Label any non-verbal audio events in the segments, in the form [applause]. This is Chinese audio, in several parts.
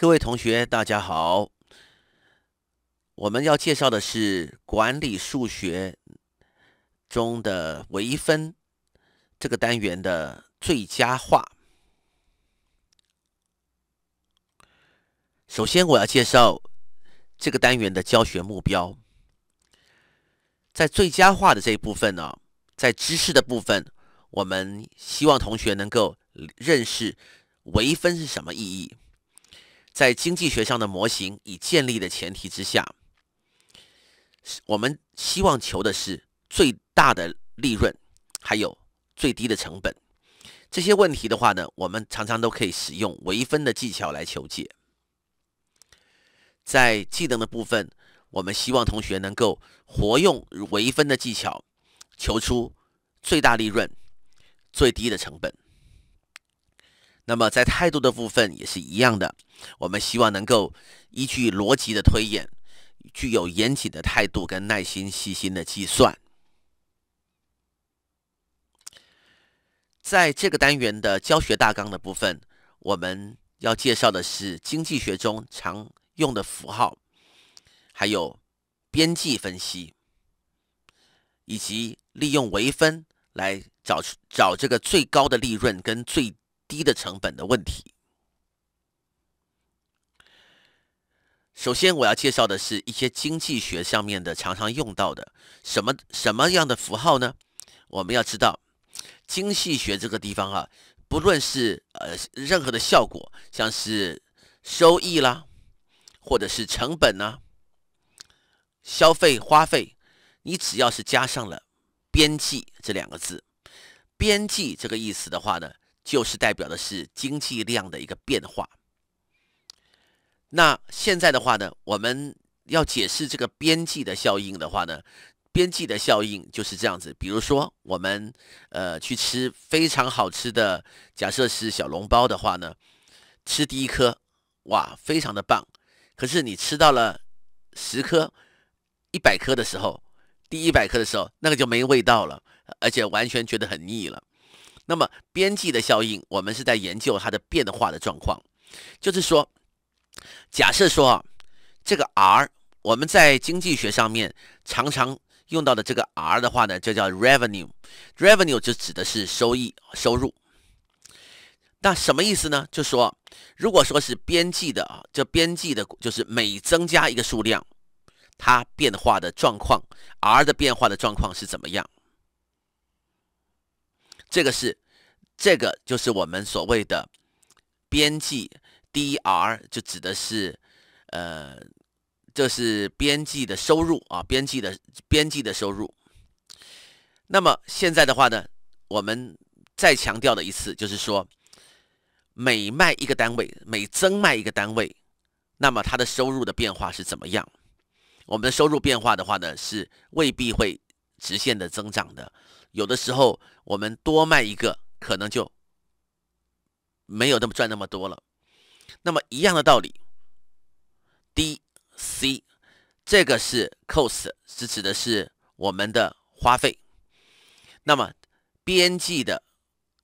各位同学，大家好。我们要介绍的是管理数学中的微分这个单元的最佳化。首先，我要介绍这个单元的教学目标。在最佳化的这一部分呢，在知识的部分，我们希望同学能够认识微分是什么意义。在经济学上的模型已建立的前提之下，我们希望求的是最大的利润，还有最低的成本。这些问题的话呢，我们常常都可以使用微分的技巧来求解。在技能的部分，我们希望同学能够活用微分的技巧，求出最大利润、最低的成本。那么，在态度的部分也是一样的，我们希望能够依据逻辑的推演，具有严谨的态度跟耐心细心的计算。在这个单元的教学大纲的部分，我们要介绍的是经济学中常用的符号，还有边际分析，以及利用微分来找找这个最高的利润跟最。低的成本的问题。首先，我要介绍的是一些经济学上面的常常用到的什么什么样的符号呢？我们要知道，经济学这个地方啊，不论是呃任何的效果，像是收益啦，或者是成本呢，消费花费，你只要是加上了“边际”这两个字，“边际”这个意思的话呢。就是代表的是经济量的一个变化。那现在的话呢，我们要解释这个边际的效应的话呢，边际的效应就是这样子。比如说，我们呃去吃非常好吃的，假设是小笼包的话呢，吃第一颗，哇，非常的棒。可是你吃到了十颗、一百颗的时候，第一百颗的时候，那个就没味道了，而且完全觉得很腻了。那么边际的效应，我们是在研究它的变化的状况，就是说，假设说啊，这个 R，我们在经济学上面常常用到的这个 R 的话呢，就叫 revenue，revenue 就指的是收益、收入。那什么意思呢？就说，如果说是边际的啊，这边际的就是每增加一个数量，它变化的状况，R 的变化的状况是怎么样？这个是，这个就是我们所谓的边际 DR，就指的是，呃，这是边际的收入啊，边际的边际的收入。那么现在的话呢，我们再强调的一次就是说，每卖一个单位，每增卖一个单位，那么它的收入的变化是怎么样？我们的收入变化的话呢，是未必会直线的增长的。有的时候，我们多卖一个，可能就没有那么赚那么多了。那么一样的道理，D C 这个是 cost，是指的是我们的花费。那么边际的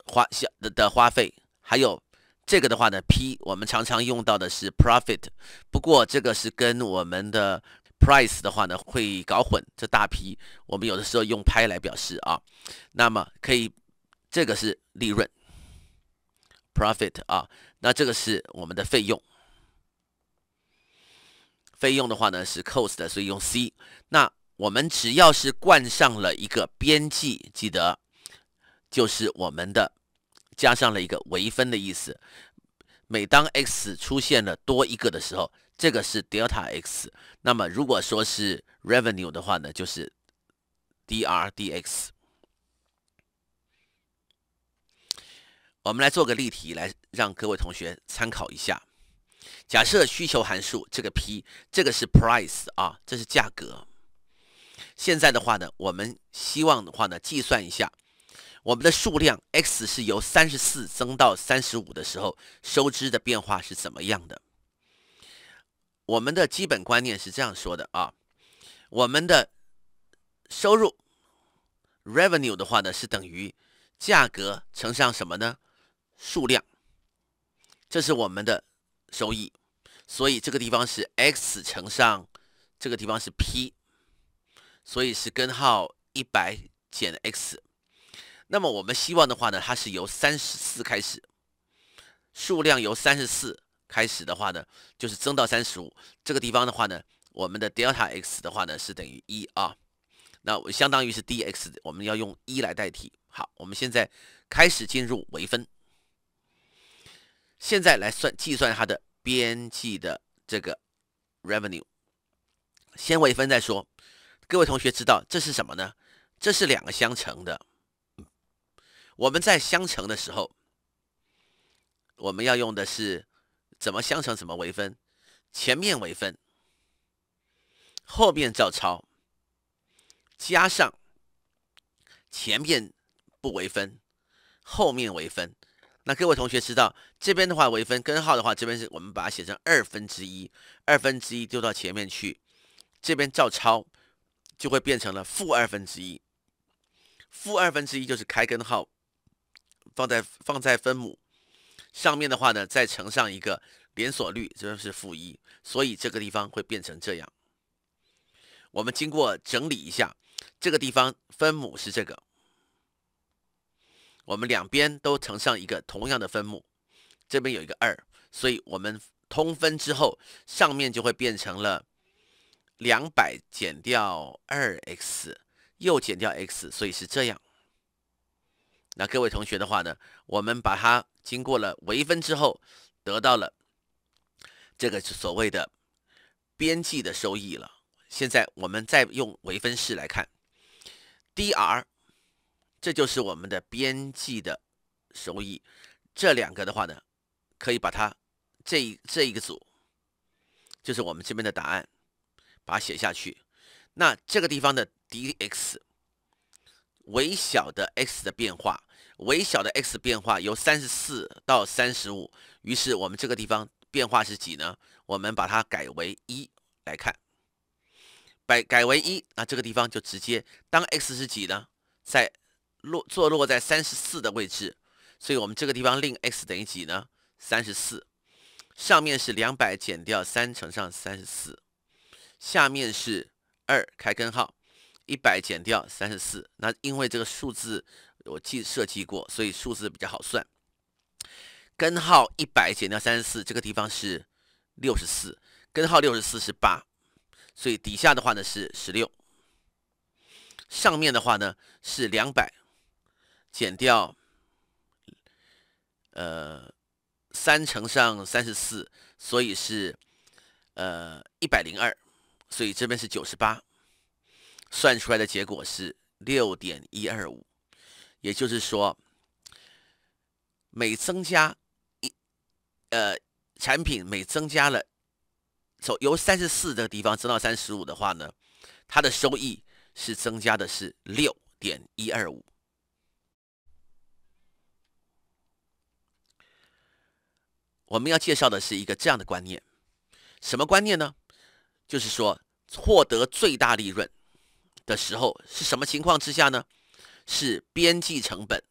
花小的的花费，还有这个的话呢，P 我们常常用到的是 profit，不过这个是跟我们的。Price 的话呢，会搞混这大批。我们有的时候用拍来表示啊，那么可以，这个是利润，profit 啊，那这个是我们的费用。费用的话呢是 cost，所以用 c。那我们只要是冠上了一个边际，记得就是我们的加上了一个微分的意思。每当 x 出现了多一个的时候。这个是 delta x，那么如果说是 revenue 的话呢，就是 d r d x。我们来做个例题，来让各位同学参考一下。假设需求函数这个 p，这个是 price 啊，这是价格。现在的话呢，我们希望的话呢，计算一下我们的数量 x 是由三十四增到三十五的时候，收支的变化是怎么样的？我们的基本观念是这样说的啊，我们的收入 revenue 的话呢是等于价格乘上什么呢？数量，这是我们的收益，所以这个地方是 x 乘上这个地方是 p，所以是根号一百减 x。那么我们希望的话呢，它是由三十四开始，数量由三十四。开始的话呢，就是增到三十五这个地方的话呢，我们的 delta x 的话呢是等于一啊，那相当于是 dx，我们要用一来代替。好，我们现在开始进入微分。现在来算计算它的边际的这个 revenue，先微分再说。各位同学知道这是什么呢？这是两个相乘的。我们在相乘的时候，我们要用的是。怎么相乘，怎么为分，前面为分，后面照抄，加上前面不为分，后面为分。那各位同学知道，这边的话为分，根号的话，这边是我们把它写成二分之一，二分之一丢到前面去，这边照抄就会变成了负二分之一，负二分之一就是开根号，放在放在分母。上面的话呢，再乘上一个连锁率，这边是负一，所以这个地方会变成这样。我们经过整理一下，这个地方分母是这个，我们两边都乘上一个同样的分母，这边有一个二，所以我们通分之后，上面就会变成了两百减掉二 x，又减掉 x，所以是这样。那各位同学的话呢，我们把它。经过了微分之后，得到了这个是所谓的边际的收益了。现在我们再用微分式来看，dR，这就是我们的边际的收益。这两个的话呢，可以把它这一这一个组，就是我们这边的答案，把它写下去。那这个地方的 dx，微小的 x 的变化。微小的 x 变化由三十四到三十五，于是我们这个地方变化是几呢？我们把它改为一来看，改改为一，那这个地方就直接当 x 是几呢？在落坐落在三十四的位置，所以我们这个地方令 x 等于几呢？三十四，上面是两百减掉三乘上三十四，下面是二开根号一百减掉三十四，那因为这个数字。我记设计过，所以数字比较好算。根号一百减掉三十四，这个地方是六十四，根号六十四是八，所以底下的话呢是十六，上面的话呢是两百减掉呃三乘上三十四，所以是呃一百零二，所以这边是九十八，算出来的结果是六点一二五。也就是说，每增加一呃产品，每增加了，从由三十四这个地方增到三十五的话呢，它的收益是增加的是六点一二五。我们要介绍的是一个这样的观念，什么观念呢？就是说，获得最大利润的时候是什么情况之下呢？是边际成本。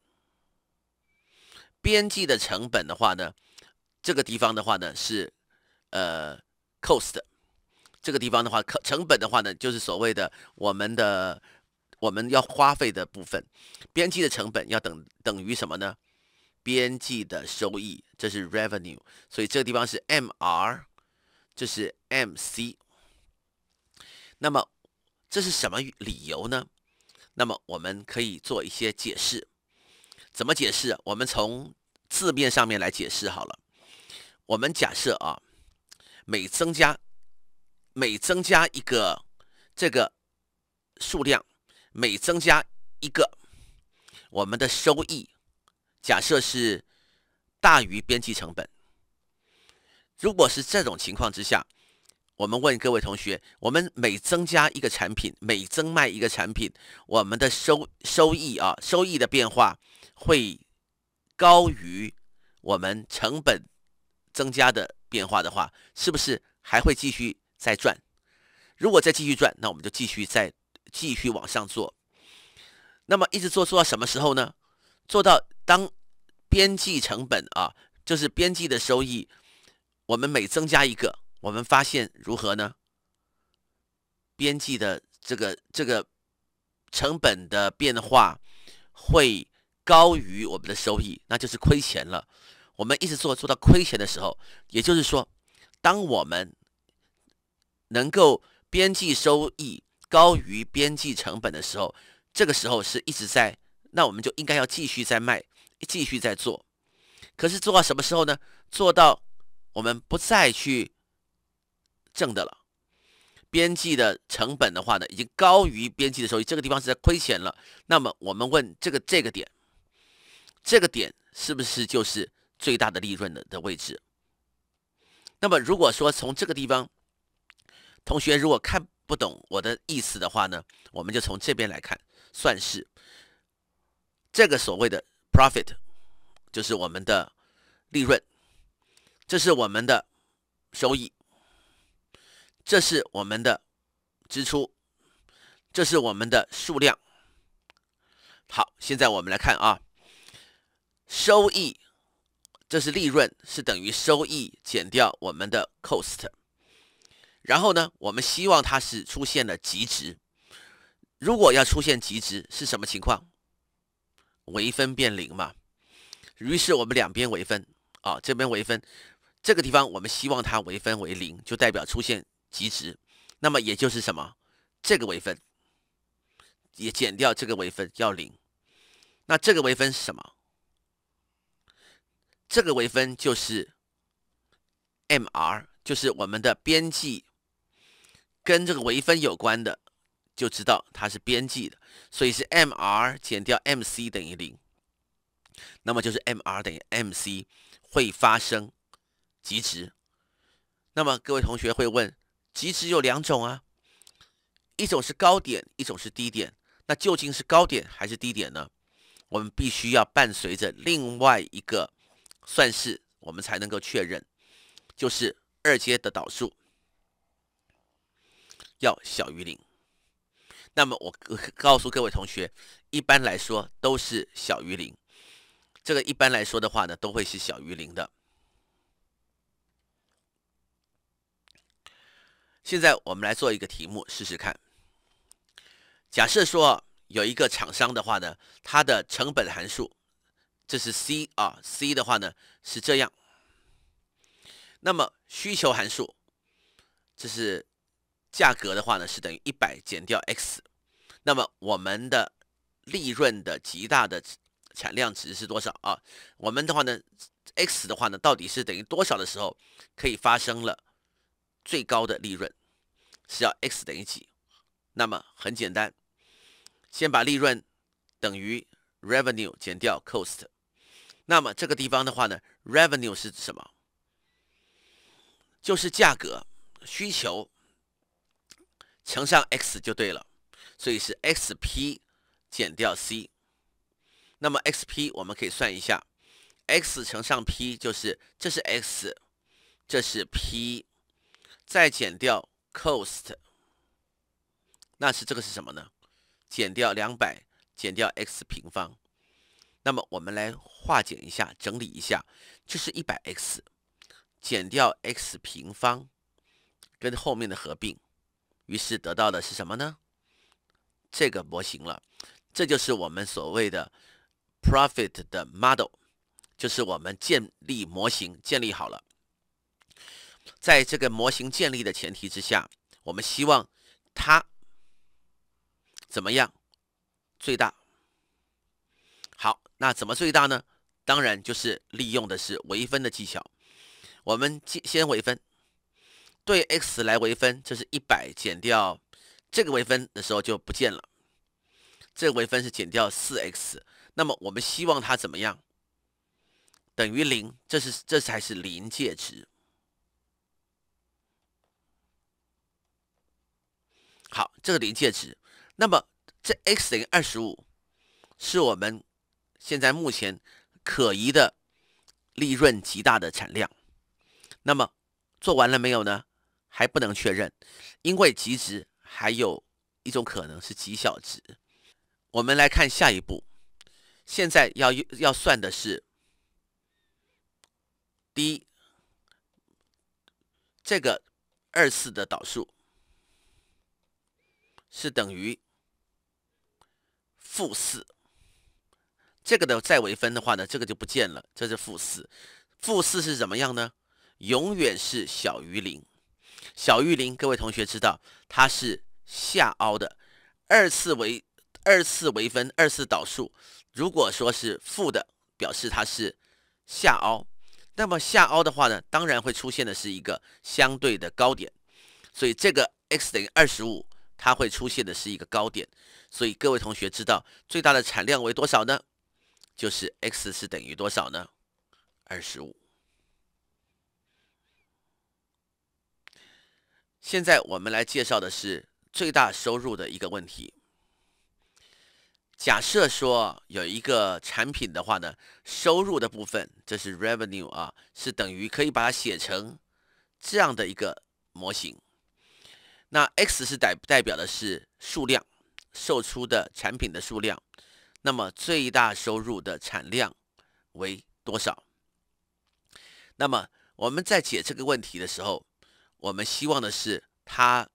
边际的成本的话呢，这个地方的话呢是，呃，cost。这个地方的话，成成本的话呢，就是所谓的我们的我们要花费的部分。边际的成本要等等于什么呢？边际的收益，这是 revenue。所以这个地方是 MR，这是 MC。那么这是什么理由呢？那么我们可以做一些解释，怎么解释？我们从字面上面来解释好了。我们假设啊，每增加每增加一个这个数量，每增加一个，我们的收益假设是大于边际成本。如果是这种情况之下。我们问各位同学：我们每增加一个产品，每增卖一个产品，我们的收收益啊，收益的变化会高于我们成本增加的变化的话，是不是还会继续再赚？如果再继续赚，那我们就继续再继续往上做。那么一直做做到什么时候呢？做到当边际成本啊，就是边际的收益，我们每增加一个。我们发现如何呢？边际的这个这个成本的变化会高于我们的收益，那就是亏钱了。我们一直做做到亏钱的时候，也就是说，当我们能够边际收益高于边际成本的时候，这个时候是一直在，那我们就应该要继续在卖，继续在做。可是做到什么时候呢？做到我们不再去。挣的了，边际的成本的话呢，已经高于边际的收益，这个地方是在亏钱了。那么我们问这个这个点，这个点是不是就是最大的利润的的位置？那么如果说从这个地方，同学如果看不懂我的意思的话呢，我们就从这边来看，算是这个所谓的 profit，就是我们的利润，这是我们的收益。这是我们的支出，这是我们的数量。好，现在我们来看啊，收益，这是利润，是等于收益减掉我们的 cost。然后呢，我们希望它是出现了极值。如果要出现极值，是什么情况？微分变零嘛。于是我们两边微分，啊，这边微分，这个地方我们希望它微分为零，就代表出现。极值，那么也就是什么？这个微分也减掉这个微分要零，那这个微分是什么？这个微分就是 M R，就是我们的边际跟这个微分有关的，就知道它是边际的，所以是 M R 减掉 M C 等于零，那么就是 M R 等于 M C，会发生极值。那么各位同学会问？极值有两种啊，一种是高点，一种是低点。那究竟是高点还是低点呢？我们必须要伴随着另外一个算式，我们才能够确认，就是二阶的导数要小于零。那么我告诉各位同学，一般来说都是小于零。这个一般来说的话呢，都会是小于零的。现在我们来做一个题目试试看。假设说有一个厂商的话呢，它的成本函数，这是 C 啊，C 的话呢是这样。那么需求函数，这是价格的话呢是等于一百减掉 x。那么我们的利润的极大的产量值是多少啊？我们的话呢，x 的话呢到底是等于多少的时候可以发生了？最高的利润是要 x 等于几？那么很简单，先把利润等于 revenue 减掉 cost。那么这个地方的话呢，revenue 是指什么？就是价格需求乘上 x 就对了，所以是 x p 减掉 c。那么 x p 我们可以算一下，x 乘上 p 就是这是 x，这是 p。再减掉 cost，那是这个是什么呢？减掉两百，减掉 x 平方。那么我们来化简一下，整理一下，就是一百 x 减掉 x 平方，跟后面的合并，于是得到的是什么呢？这个模型了，这就是我们所谓的 profit 的 model，就是我们建立模型建立好了。在这个模型建立的前提之下，我们希望它怎么样最大？好，那怎么最大呢？当然就是利用的是微分的技巧。我们先先微分，对 x 来微分，这是100减掉这个微分的时候就不见了，这个微分是减掉 4x。那么我们希望它怎么样等于零？这是这才是临界值。好，这个临界值，那么这 x 等于二十五，是我们现在目前可疑的利润极大的产量。那么做完了没有呢？还不能确认，因为极值还有一种可能是极小值。我们来看下一步，现在要要算的是第一，这个二次的导数。是等于负四，这个的再微分的话呢，这个就不见了，这是负四，负四是怎么样呢？永远是小于零，小于零，各位同学知道它是下凹的，二次微二次微分二次导数，如果说是负的，表示它是下凹，那么下凹的话呢，当然会出现的是一个相对的高点，所以这个 x 等于二十五。它会出现的是一个高点，所以各位同学知道最大的产量为多少呢？就是 x 是等于多少呢？二十五。现在我们来介绍的是最大收入的一个问题。假设说有一个产品的话呢，收入的部分，这是 revenue 啊，是等于可以把它写成这样的一个模型。那 x 是代代表的是数量，售出的产品的数量，那么最大收入的产量为多少？那么我们在解这个问题的时候，我们希望的是它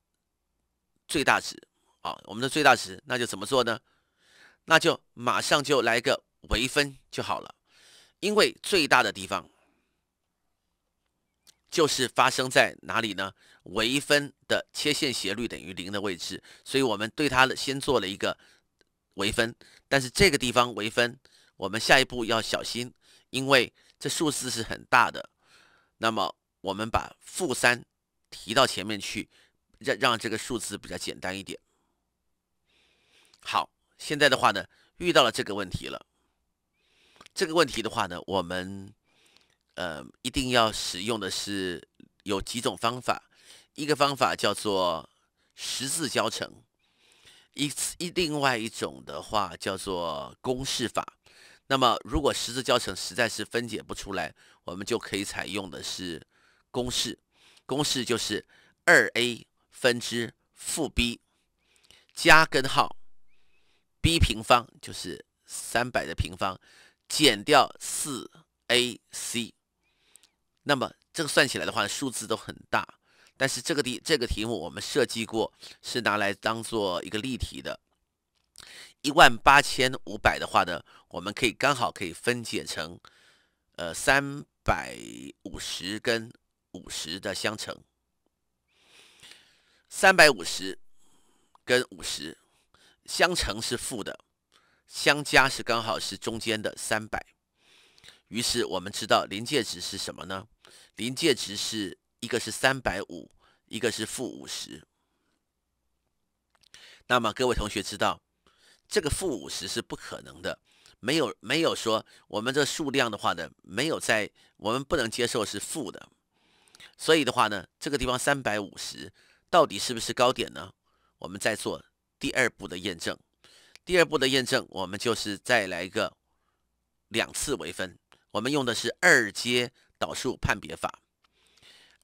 最大值啊，我们的最大值，那就怎么做呢？那就马上就来个微分就好了，因为最大的地方就是发生在哪里呢？微分的切线斜率等于零的位置，所以我们对它的先做了一个微分，但是这个地方微分，我们下一步要小心，因为这数字是很大的，那么我们把负三提到前面去，让让这个数字比较简单一点。好，现在的话呢，遇到了这个问题了，这个问题的话呢，我们呃一定要使用的是有几种方法。一个方法叫做十字交乘，一一另外一种的话叫做公式法。那么，如果十字交乘实在是分解不出来，我们就可以采用的是公式。公式就是二 a 分之负 b 加根号 b 平方，就是三百的平方减掉四 ac。那么这个算起来的话，数字都很大。但是这个题这个题目我们设计过，是拿来当做一个例题的。一万八千五百的话呢，我们可以刚好可以分解成，呃三百五十跟五十的相乘。三百五十跟五十相乘是负的，相加是刚好是中间的三百。于是我们知道临界值是什么呢？临界值是。一个是三百五，一个是负五十。那么各位同学知道，这个负五十是不可能的，没有没有说我们这数量的话呢，没有在我们不能接受是负的。所以的话呢，这个地方三百五十到底是不是高点呢？我们再做第二步的验证。第二步的验证，我们就是再来一个两次微分，我们用的是二阶导数判别法。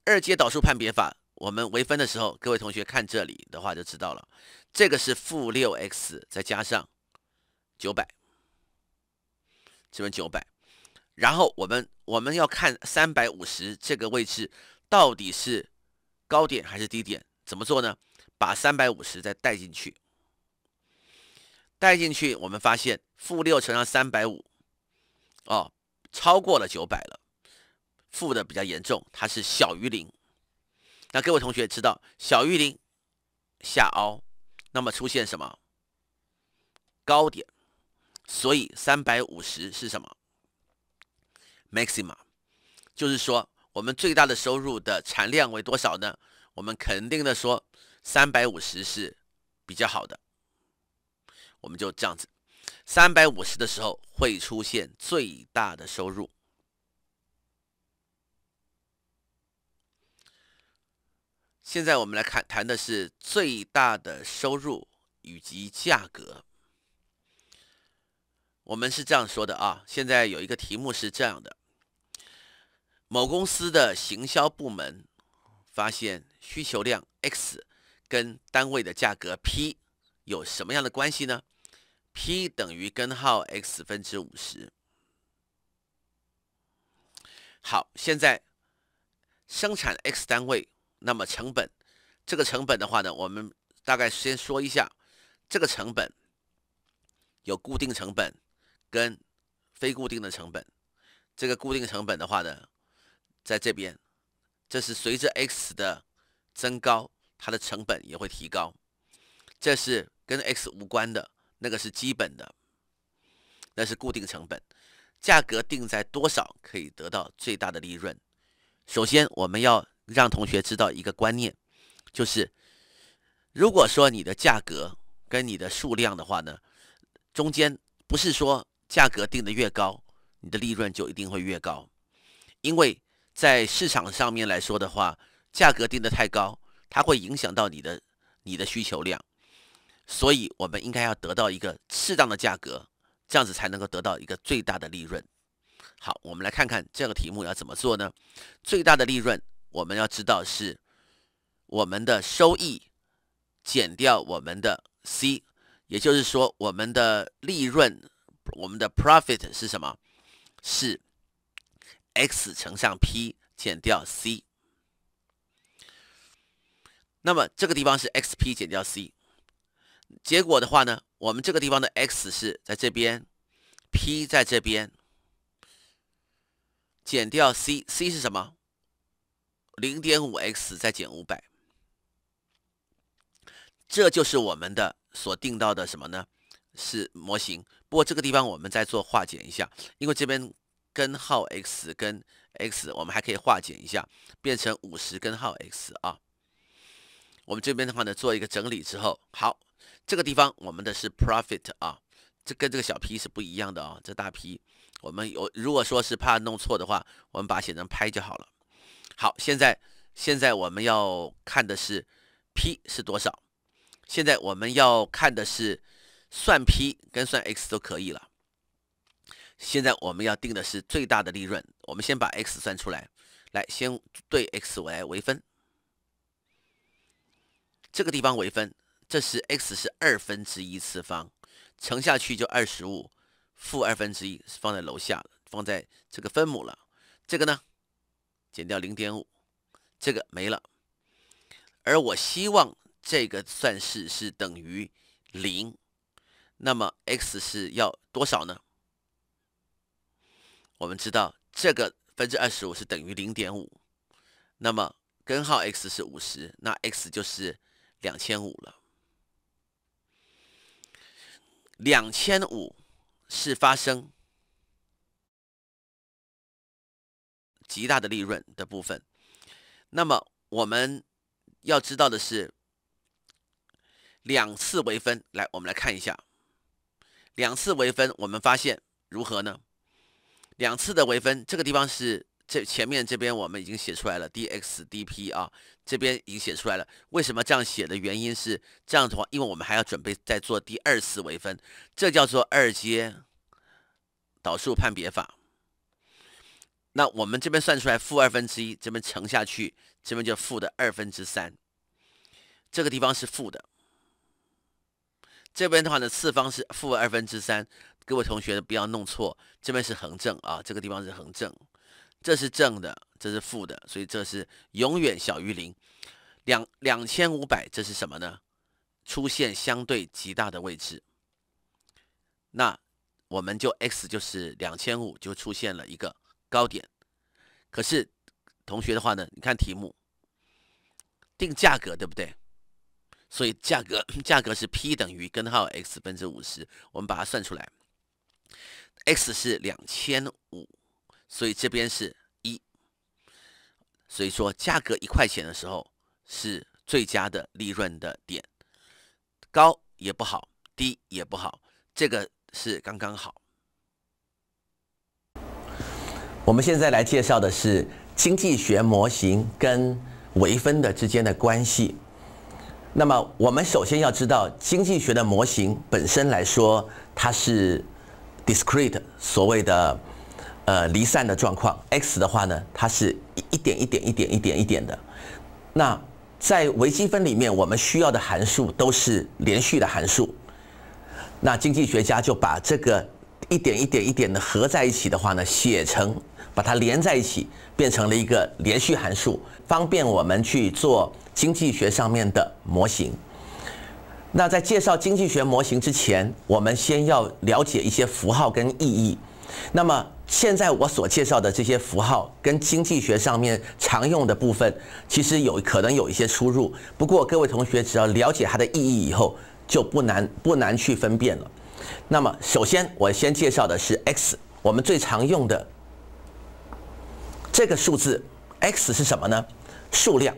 二阶导数判别法，我们微分的时候，各位同学看这里的话就知道了。这个是负六 x 再加上九百，这边九百。然后我们我们要看三百五十这个位置到底是高点还是低点，怎么做呢？把三百五十再带进去，带进去我们发现负六乘上三百五，哦，超过了九百了。负的比较严重，它是小于零。那各位同学知道，小于零下凹，那么出现什么高点？所以三百五十是什么？maxima，就是说我们最大的收入的产量为多少呢？我们肯定的说，三百五十是比较好的。我们就这样子，三百五十的时候会出现最大的收入。现在我们来看谈的是最大的收入以及价格。我们是这样说的啊。现在有一个题目是这样的：某公司的行销部门发现需求量 x 跟单位的价格 p 有什么样的关系呢？p 等于根号 x 分之五十。好，现在生产 x 单位。那么成本，这个成本的话呢，我们大概先说一下。这个成本有固定成本跟非固定的成本。这个固定成本的话呢，在这边，这是随着 x 的增高，它的成本也会提高。这是跟 x 无关的，那个是基本的，那是固定成本。价格定在多少可以得到最大的利润？首先我们要。让同学知道一个观念，就是，如果说你的价格跟你的数量的话呢，中间不是说价格定的越高，你的利润就一定会越高，因为在市场上面来说的话，价格定的太高，它会影响到你的你的需求量，所以我们应该要得到一个适当的价格，这样子才能够得到一个最大的利润。好，我们来看看这个题目要怎么做呢？最大的利润。我们要知道是我们的收益减掉我们的 C，也就是说我们的利润，我们的 profit 是什么？是 x 乘上 p 减掉 c。那么这个地方是 xp 减掉 c。结果的话呢，我们这个地方的 x 是在这边，p 在这边，减掉 c，c 是什么？零点五 x 再减五百，这就是我们的所定到的什么呢？是模型。不过这个地方我们再做化简一下，因为这边根号 x 跟 x 我们还可以化简一下，变成五十根号 x 啊。我们这边的话呢，做一个整理之后，好，这个地方我们的是 profit 啊，这跟这个小 p 是不一样的啊，这大 p 我们有如果说是怕弄错的话，我们把它写成拍就好了。好，现在现在我们要看的是 P 是多少。现在我们要看的是算 P 跟算 X 都可以了。现在我们要定的是最大的利润。我们先把 X 算出来，来先对 x 来微分，这个地方微分，这是 X 是二分之一次方，乘下去就二十五，负二分之一是放在楼下放在这个分母了，这个呢？减掉零点五，这个没了。而我希望这个算式是等于零，那么 x 是要多少呢？我们知道这个分之二十五是等于零点五，那么根号 x 是五十，那 x 就是两千五了。两千五是发生。极大的利润的部分，那么我们要知道的是两次微分。来，我们来看一下两次微分，我们发现如何呢？两次的微分，这个地方是这前面这边我们已经写出来了 dxdp 啊，这边已经写出来了。为什么这样写的原因是这样的话，因为我们还要准备再做第二次微分，这叫做二阶导数判别法。那我们这边算出来负二分之一，这边乘下去，这边就负的二分之三，这个地方是负的。这边的话呢，次方是负二分之三，各位同学不要弄错，这边是横正啊，这个地方是横正，这是正的，这是负的，所以这是永远小于零。两两千五百，这是什么呢？出现相对极大的位置。那我们就 x 就是两千五，就出现了一个。高点，可是同学的话呢？你看题目，定价格对不对？所以价格 [coughs] 价格是 P 等于根号 x 分之五十，我们把它算出来，x 是两千五，所以这边是一，所以说价格一块钱的时候是最佳的利润的点，高也不好，低也不好，这个是刚刚好。我们现在来介绍的是经济学模型跟微分的之间的关系。那么，我们首先要知道，经济学的模型本身来说，它是 discrete，所谓的呃离散的状况。x 的话呢，它是一一点一点一点一点一点的。那在微积分里面，我们需要的函数都是连续的函数。那经济学家就把这个。一点一点一点的合在一起的话呢，写成把它连在一起，变成了一个连续函数，方便我们去做经济学上面的模型。那在介绍经济学模型之前，我们先要了解一些符号跟意义。那么现在我所介绍的这些符号跟经济学上面常用的部分，其实有可能有一些出入。不过各位同学只要了解它的意义以后，就不难不难去分辨了。那么，首先我先介绍的是 x，我们最常用的这个数字 x 是什么呢？数量。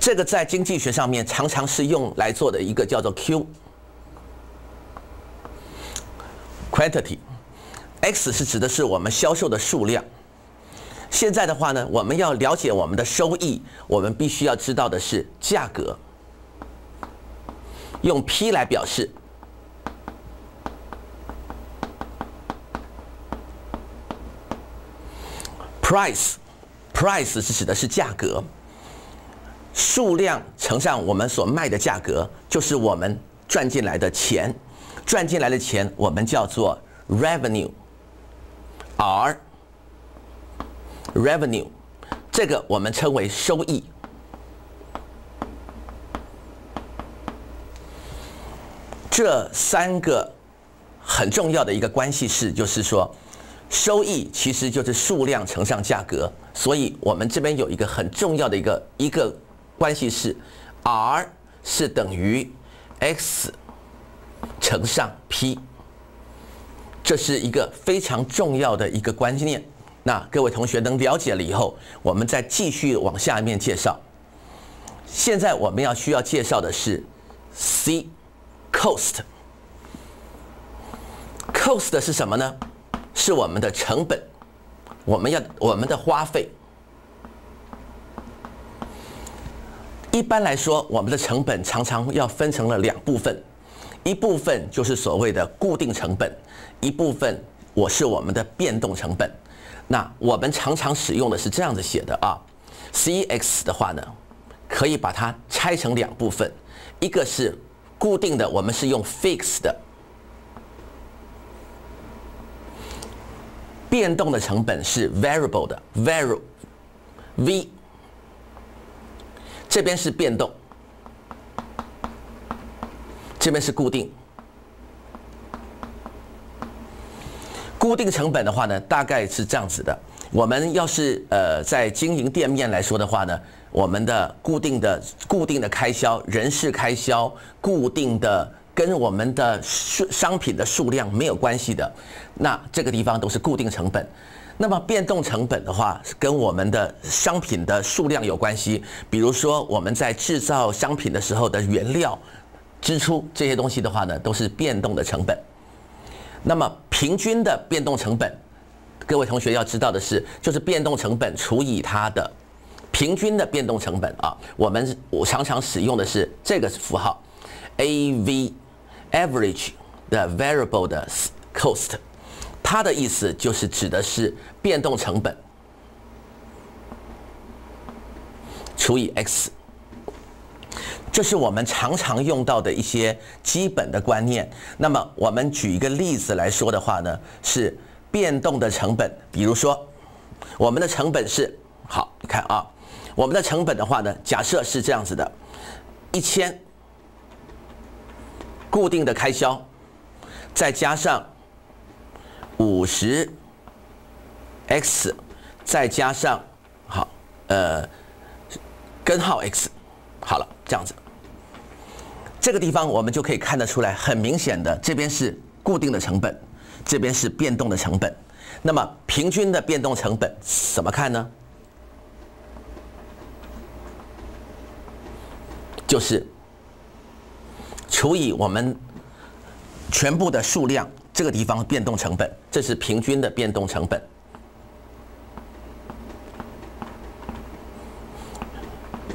这个在经济学上面常常是用来做的一个叫做 q，quantity。x 是指的是我们销售的数量。现在的话呢，我们要了解我们的收益，我们必须要知道的是价格，用 P 来表示，price，price 是指的是价格，数量乘上我们所卖的价格，就是我们赚进来的钱，赚进来的钱我们叫做 revenue，R。Revenue，这个我们称为收益。这三个很重要的一个关系式，就是说，收益其实就是数量乘上价格。所以我们这边有一个很重要的一个一个关系式，R 是等于 X 乘上 P，这是一个非常重要的一个观念。那各位同学能了解了以后，我们再继续往下面介绍。现在我们要需要介绍的是 C cost cost 是什么呢？是我们的成本，我们要我们的花费。一般来说，我们的成本常常要分成了两部分，一部分就是所谓的固定成本，一部分我是我们的变动成本。那我们常常使用的是这样子写的啊，C X 的话呢，可以把它拆成两部分，一个是固定的，我们是用 f i x 的，变动的成本是 variable 的，var，v，这边是变动，这边是固定。固定成本的话呢，大概是这样子的。我们要是呃在经营店面来说的话呢，我们的固定的固定的开销、人事开销、固定的跟我们的数商品的数量没有关系的，那这个地方都是固定成本。那么变动成本的话，跟我们的商品的数量有关系。比如说我们在制造商品的时候的原料支出这些东西的话呢，都是变动的成本。那么平均的变动成本，各位同学要知道的是，就是变动成本除以它的平均的变动成本啊。我们我常常使用的是这个符号，AV，average 的 variable 的 cost，它的意思就是指的是变动成本除以 x。这是我们常常用到的一些基本的观念。那么，我们举一个例子来说的话呢，是变动的成本。比如说，我们的成本是好，你看啊，我们的成本的话呢，假设是这样子的：一千固定的开销，再加上五十 x，再加上好呃根号 x。好了，这样子，这个地方我们就可以看得出来，很明显的，这边是固定的成本，这边是变动的成本。那么平均的变动成本怎么看呢？就是除以我们全部的数量，这个地方变动成本，这是平均的变动成本。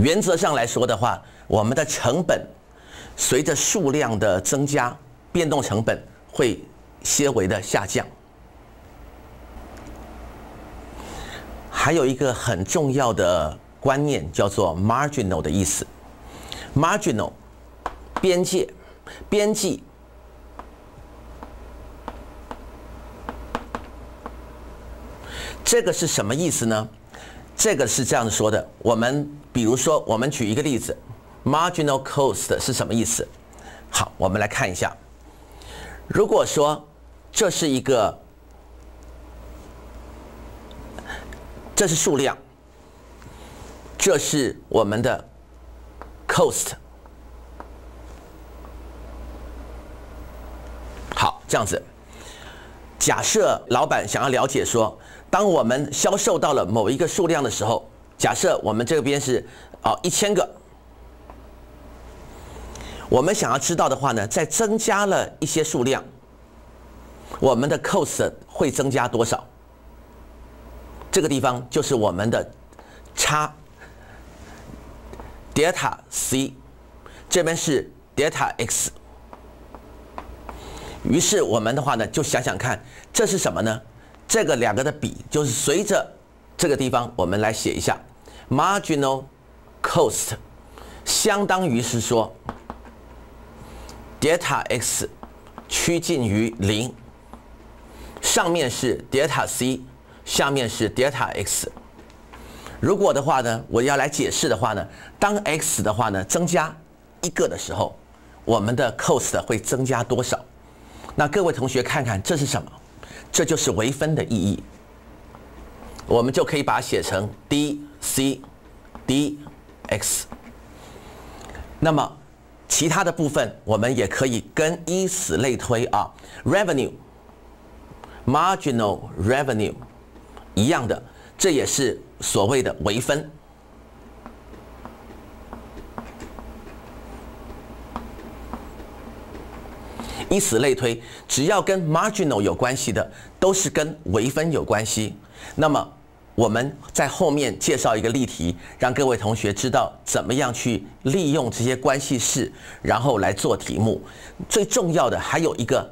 原则上来说的话，我们的成本随着数量的增加，变动成本会些微的下降。还有一个很重要的观念叫做 “marginal” 的意思，“marginal” 边界、边际，这个是什么意思呢？这个是这样子说的，我们比如说，我们举一个例子，marginal cost 是什么意思？好，我们来看一下。如果说这是一个，这是数量，这是我们的 cost。好，这样子，假设老板想要了解说。当我们销售到了某一个数量的时候，假设我们这边是啊一千个，我们想要知道的话呢，在增加了一些数量，我们的 cost 会增加多少？这个地方就是我们的差 delta c，这边是 delta x。于是我们的话呢，就想想看，这是什么呢？这个两个的比就是随着这个地方，我们来写一下 margin a l c o s t 相当于是说 delta x 趋近于零，上面是 delta c，下面是 delta x。如果的话呢，我要来解释的话呢，当 x 的话呢增加一个的时候，我们的 cost 会增加多少？那各位同学看看这是什么？这就是微分的意义，我们就可以把它写成 d c d x。那么其他的部分我们也可以跟依此类推啊，revenue marginal revenue 一样的，这也是所谓的微分。以此类推，只要跟 marginal 有关系的，都是跟微分有关系。那么我们在后面介绍一个例题，让各位同学知道怎么样去利用这些关系式，然后来做题目。最重要的还有一个，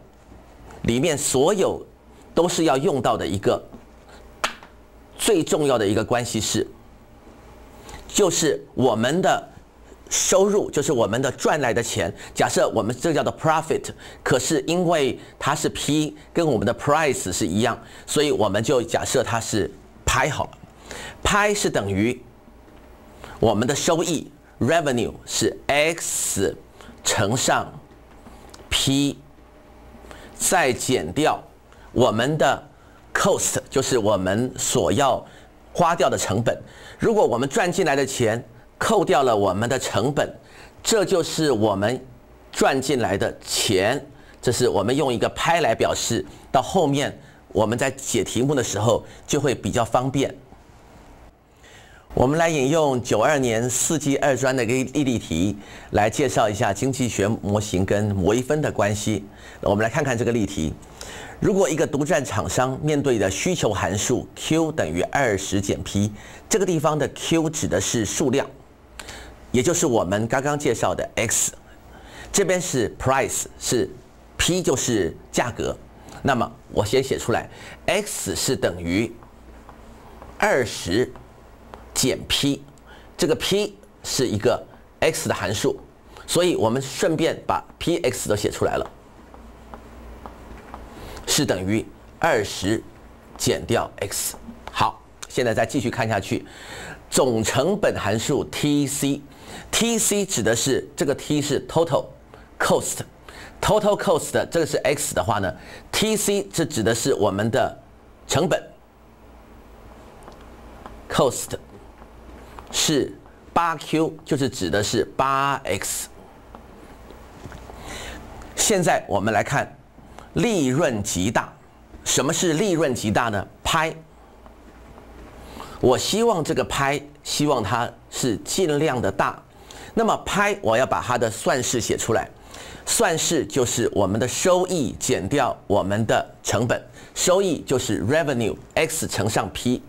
里面所有都是要用到的一个最重要的一个关系式，就是我们的。收入就是我们的赚来的钱，假设我们这叫做 profit，可是因为它是 P 跟我们的 price 是一样，所以我们就假设它是 pi 好，了。pi 是等于我们的收益 revenue 是 x 乘上 P 再减掉我们的 cost，就是我们所要花掉的成本。如果我们赚进来的钱。扣掉了我们的成本，这就是我们赚进来的钱。这是我们用一个拍来表示。到后面我们在解题目的时候就会比较方便。我们来引用九二年四季二专的一个例题，来介绍一下经济学模型跟微分的关系。我们来看看这个例题：如果一个独占厂商面对的需求函数 Q 等于二十减 P，这个地方的 Q 指的是数量。也就是我们刚刚介绍的 x，这边是 price 是 p 就是价格，那么我先写出来 x 是等于二十减 p，这个 p 是一个 x 的函数，所以我们顺便把 p x 都写出来了，是等于二十减掉 x。好，现在再继续看下去，总成本函数 T C。T C 指的是这个 T 是 total cost，total cost 这个是 x 的话呢，T C 这指的是我们的成本，cost 是八 q 就是指的是八 x。现在我们来看利润极大，什么是利润极大呢？拍，我希望这个拍，希望它是尽量的大。那么拍，我要把它的算式写出来，算式就是我们的收益减掉我们的成本，收益就是 revenue x 乘上 p，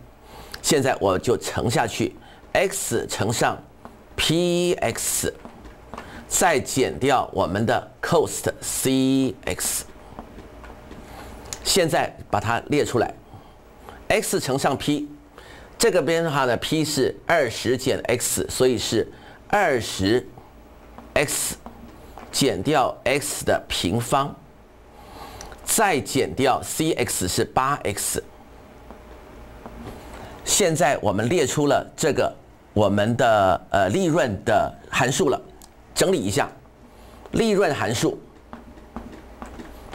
现在我就乘下去 x 乘上 px，再减掉我们的 cost cx，现在把它列出来 x 乘上 p，这个边的话呢 p 是二十减 x，所以是。二十 x 减掉 x 的平方，再减掉 cx 是八 x。现在我们列出了这个我们的呃利润的函数了，整理一下，利润函数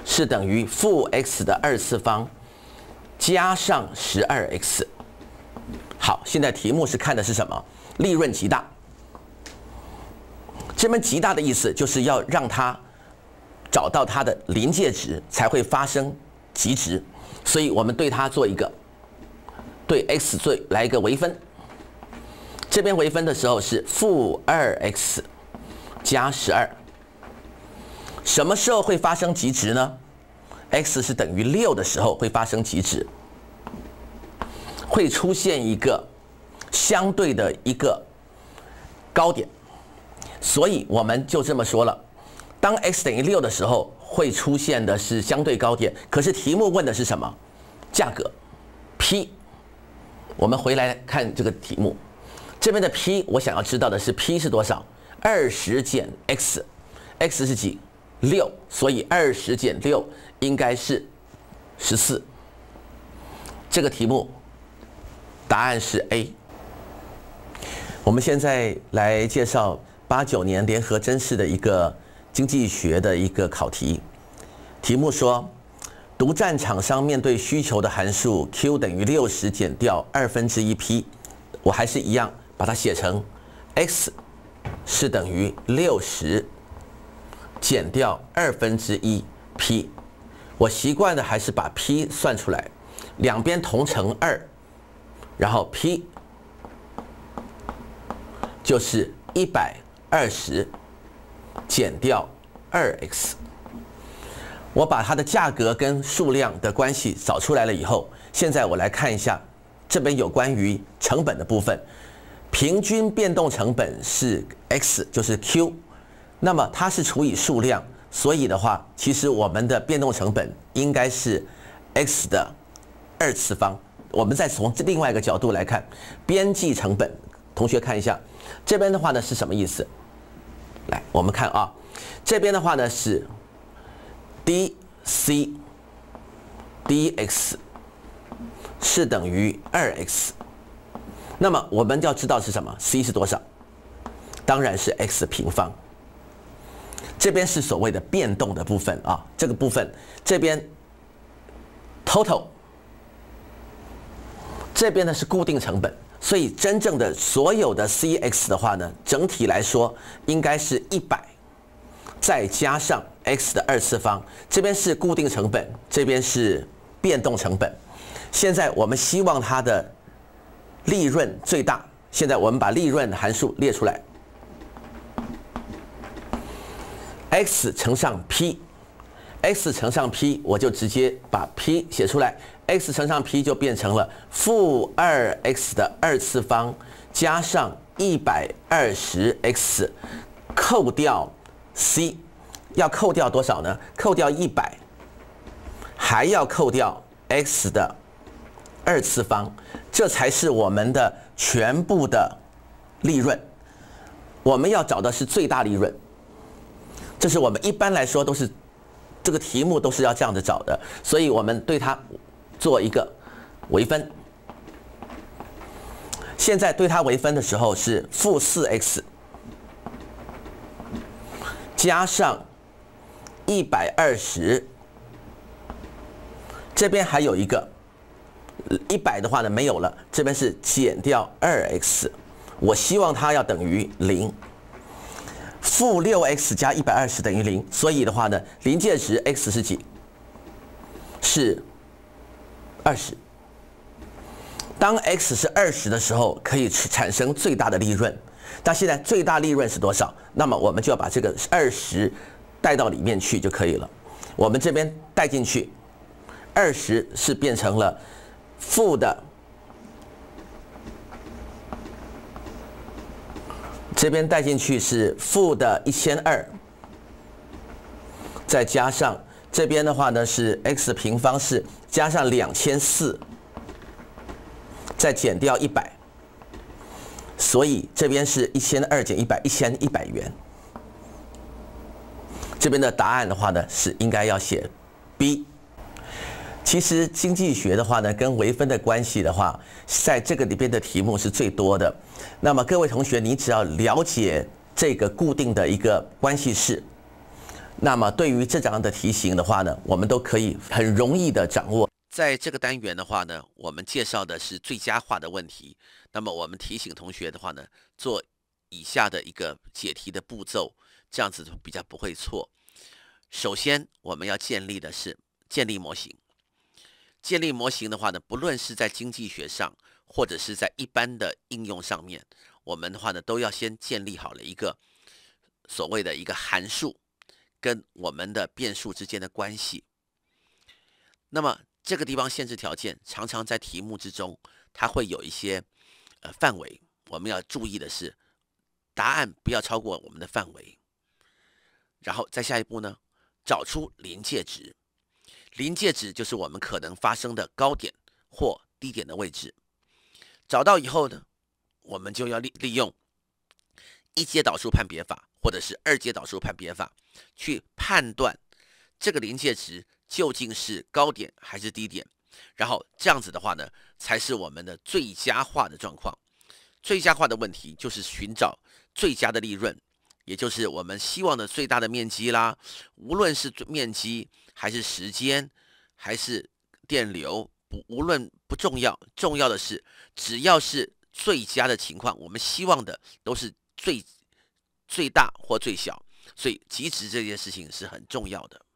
是等于负 x 的二次方加上十二 x。好，现在题目是看的是什么？利润极大。这边极大的意思就是要让它找到它的临界值才会发生极值，所以我们对它做一个对 x 最来一个微分。这边微分的时候是负二 x 加十二，什么时候会发生极值呢？x 是等于六的时候会发生极值，会出现一个相对的一个高点。所以我们就这么说了，当 x 等于六的时候，会出现的是相对高点。可是题目问的是什么？价格 p。我们回来看这个题目，这边的 p 我想要知道的是 p 是多少？二十减 x，x 是几？六，所以二十减六应该是十四。这个题目答案是 A。我们现在来介绍。八九年联合真事的一个经济学的一个考题，题目说，独占厂商面对需求的函数 Q 等于六十减掉二分之一 P，我还是一样把它写成 X 是等于六十减掉二分之一 P，我习惯的还是把 P 算出来，两边同乘二，然后 P 就是一百。二十减掉二 x，我把它的价格跟数量的关系找出来了以后，现在我来看一下这边有关于成本的部分。平均变动成本是 x，就是 q，那么它是除以数量，所以的话，其实我们的变动成本应该是 x 的二次方。我们再从另外一个角度来看，边际成本，同学看一下。这边的话呢是什么意思？来，我们看啊，这边的话呢是 d c d x 是等于二 x，那么我们就要知道是什么 c 是多少，当然是 x 平方。这边是所谓的变动的部分啊，这个部分这边 total。这边呢是固定成本，所以真正的所有的 C x 的话呢，整体来说应该是一百，再加上 x 的二次方。这边是固定成本，这边是变动成本。现在我们希望它的利润最大。现在我们把利润函数列出来：x 乘上 p，x 乘上 p，我就直接把 p 写出来。x 乘上 p 就变成了负二 x 的二次方加上一百二十 x，扣掉 c，要扣掉多少呢？扣掉一百，还要扣掉 x 的二次方，这才是我们的全部的利润。我们要找的是最大利润，这是我们一般来说都是这个题目都是要这样子找的，所以我们对它。做一个微分，现在对它微分的时候是负四 x 加上一百二十，这边还有一个一百的话呢没有了，这边是减掉二 x，我希望它要等于零，负六 x 加一百二十等于零，所以的话呢，临界值 x 是几？是。二十，当 x 是二十的时候，可以产产生最大的利润。那现在最大利润是多少？那么我们就要把这个二十带到里面去就可以了。我们这边带进去，二十是变成了负的，这边带进去是负的一千二，再加上。这边的话呢是 x 平方是加上两千四，再减掉一百，所以这边是一千二减一百一千一百元。这边的答案的话呢是应该要写 B。其实经济学的话呢跟微分的关系的话，在这个里边的题目是最多的。那么各位同学，你只要了解这个固定的一个关系式。那么对于这章的题型的话呢，我们都可以很容易的掌握。在这个单元的话呢，我们介绍的是最佳化的问题。那么我们提醒同学的话呢，做以下的一个解题的步骤，这样子比较不会错。首先，我们要建立的是建立模型。建立模型的话呢，不论是在经济学上，或者是在一般的应用上面，我们的话呢，都要先建立好了一个所谓的一个函数。跟我们的变数之间的关系。那么这个地方限制条件常常在题目之中，它会有一些呃范围，我们要注意的是，答案不要超过我们的范围。然后再下一步呢，找出临界值，临界值就是我们可能发生的高点或低点的位置。找到以后呢，我们就要利利用。一阶导数判别法，或者是二阶导数判别法，去判断这个临界值究竟是高点还是低点，然后这样子的话呢，才是我们的最佳化的状况。最佳化的问题就是寻找最佳的利润，也就是我们希望的最大的面积啦。无论是面积还是时间还是电流，不无论不重要，重要的是只要是最佳的情况，我们希望的都是。最最大或最小，所以极值这件事情是很重要的。